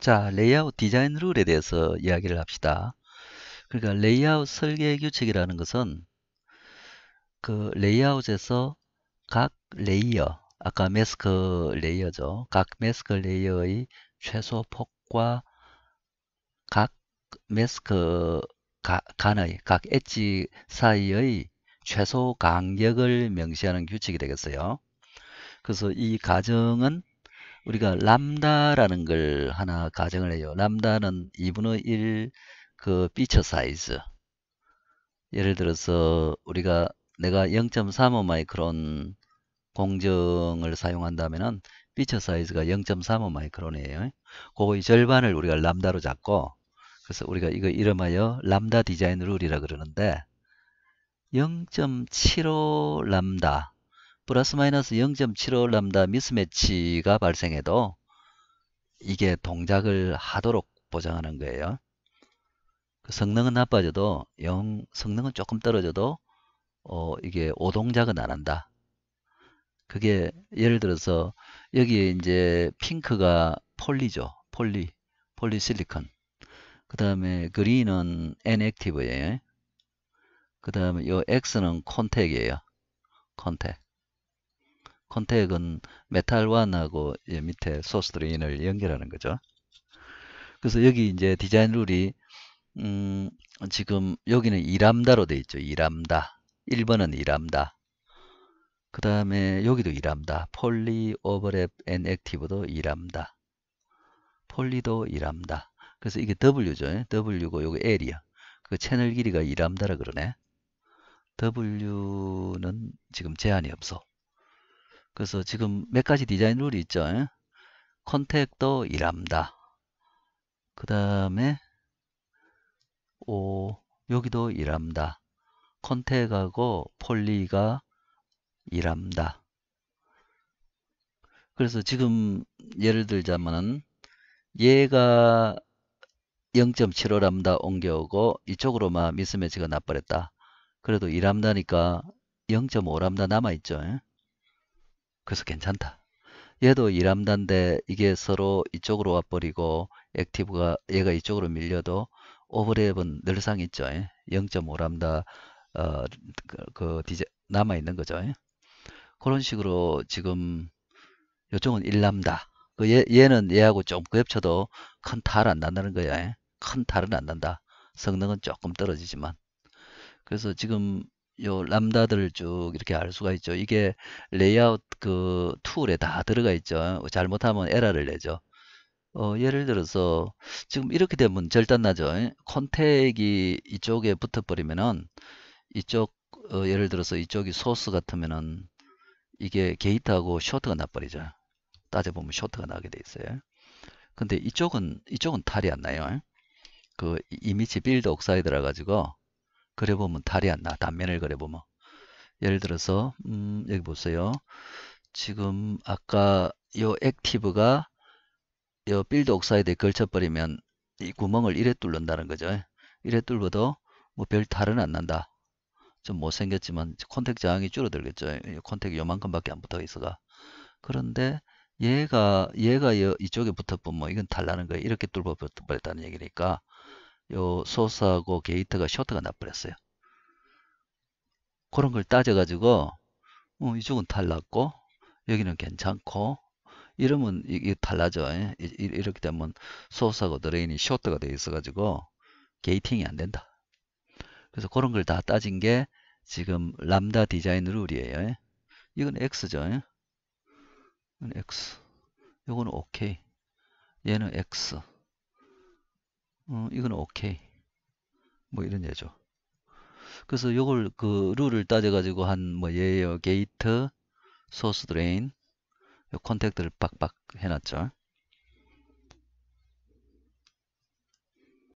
자, 레이아웃 디자인 룰에 대해서 이야기를 합시다. 그러니까 레이아웃 설계 규칙이라는 것은 그 레이아웃에서 각 레이어, 아까 매스크 레이어죠. 각 매스크 레이어의 최소 폭과 각 매스크 가, 간의 각 엣지 사이의 최소 간격을 명시하는 규칙이 되겠어요. 그래서 이 가정은 우리가 람다라는 걸 하나 가정을 해요. 람다는 2분의 1그 피처 사이즈. 예를 들어서 우리가 내가 0.35 마이크론 공정을 사용한다면은 피처 사이즈가 0.35 마이크론이에요. 그거의 절반을 우리가 람다로 잡고 그래서 우리가 이거 이름하여 람다 디자인 룰이라 그러는데 0.75 람다 플러스 마이너스 0 7 5람다 미스매치가 발생해도 이게 동작을 하도록 보장하는 거예요. 그 성능은 나빠져도 0 성능은 조금 떨어져도 어, 이게 오동작은 안 한다. 그게 예를 들어서 여기에 이제 핑크가 폴리죠. 폴리, 폴리실리콘. 그 다음에 그린은 엔액티브예요. 그 다음에 요 X는 콘택이에요. 콘택. 컨택은 메탈 1하고 예, 밑에 소스 드레인을 연결하는 거죠. 그래서 여기 이제 디자인 룰이 음, 지금 여기는 2람다로 되어 있죠. 2람다. 1번은 2람다. 그 다음에 여기도 2람다. 폴리 오버랩 앤 액티브도 2람다. 폴리도 2람다. 그래서 이게 W죠. W고 요거 L이야. 그 채널 길이가 2람다라 그러네. W는 지금 제한이 없어. 그래서 지금 몇 가지 디자인 룰이 있죠. 예? 컨택도 일합니다그 다음에 오 여기도 일합니다 컨택하고 폴리가 일합니다 그래서 지금 예를 들자면은 얘가 0.75람다 옮겨오고 이쪽으로만 미스매치가 나버렸다. 그래도 2람다니까 0.5람다 남아있죠. 예? 그래서 괜찮다. 얘도 일함단데 이게 서로 이쪽으로 와버리고 액티브가 얘가 이쪽으로 밀려도 오버랩은 늘상 있죠. 0.5람다 예? 어, 그, 그 디제, 남아 있는 거죠. 예? 그런 식으로 지금 요쪽은 1람다. 그 얘, 얘는 얘하고 좀그 겹쳐도 큰 탈안 난다는 거야. 예? 큰 탈은 안 난다. 성능은 조금 떨어지지만. 그래서 지금 요 람다들을 쭉 이렇게 알 수가 있죠. 이게 레이아웃 그 툴에 다 들어가 있죠. 뭐 잘못하면 에러를 내죠. 어, 예를 들어서 지금 이렇게 되면 절단나죠. 컨택이 이쪽에 붙어버리면은 이쪽 어, 예를 들어서 이쪽이 소스 같으면은 이게 게이트하고 쇼트가 나버리죠. 따져보면 쇼트가 나게 돼 있어요. 근데 이쪽은 이쪽은 탈이 안 나요. 그 이미지 빌드 옥사이드라 가지고 그려보면 탈이 안 나. 단면을 그려보면. 예를 들어서 음, 여기 보세요. 지금 아까 요 액티브가 요 빌드 옥사이드에 걸쳐버리면 이 구멍을 이래 뚫는다는 거죠. 이래 뚫어도 뭐별 탈은 안 난다. 좀 못생겼지만 콘택 저항이 줄어들겠죠. 콘택이 요만큼밖에 안 붙어 있어가. 그런데 얘가 얘가 이쪽에 붙어보면 이건 달라는 거예요. 이렇게 뚫어버렸다는 얘기니까 요 소스하고 게이트가 쇼트가 나버렸어요. 그런 걸 따져가지고 어, 이쪽은 탈났고 여기는 괜찮고 이러면 이게 달라져. 예? 이렇게 되면 소스하고 드레인이 쇼트가 되어 있어가지고 게이팅이 안 된다. 그래서 그런 걸 다 따진 게 지금 람다 디자인 룰이에요. 예? 이건 X죠. 예? 이건 X. 이건 OK. 얘는 X. 어, 이건 오케이. 뭐 이런 예죠. 그래서 요걸 그 룰을 따져가지고 한 뭐 예요 게이트, 소스 드레인, 요 컨택트를 빡빡 해놨죠.